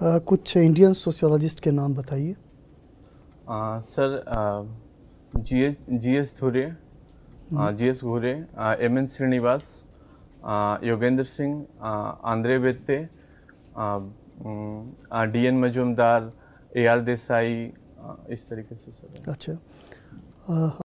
आ, कुछ Indian sociologist के नाम बताइए sir G S G S Ghurye hmm. G S Ghurye M N Srinivas Yogendra Singh Andre Beteille D N Majumdar A R Desai इस तरीके से सर अच्छा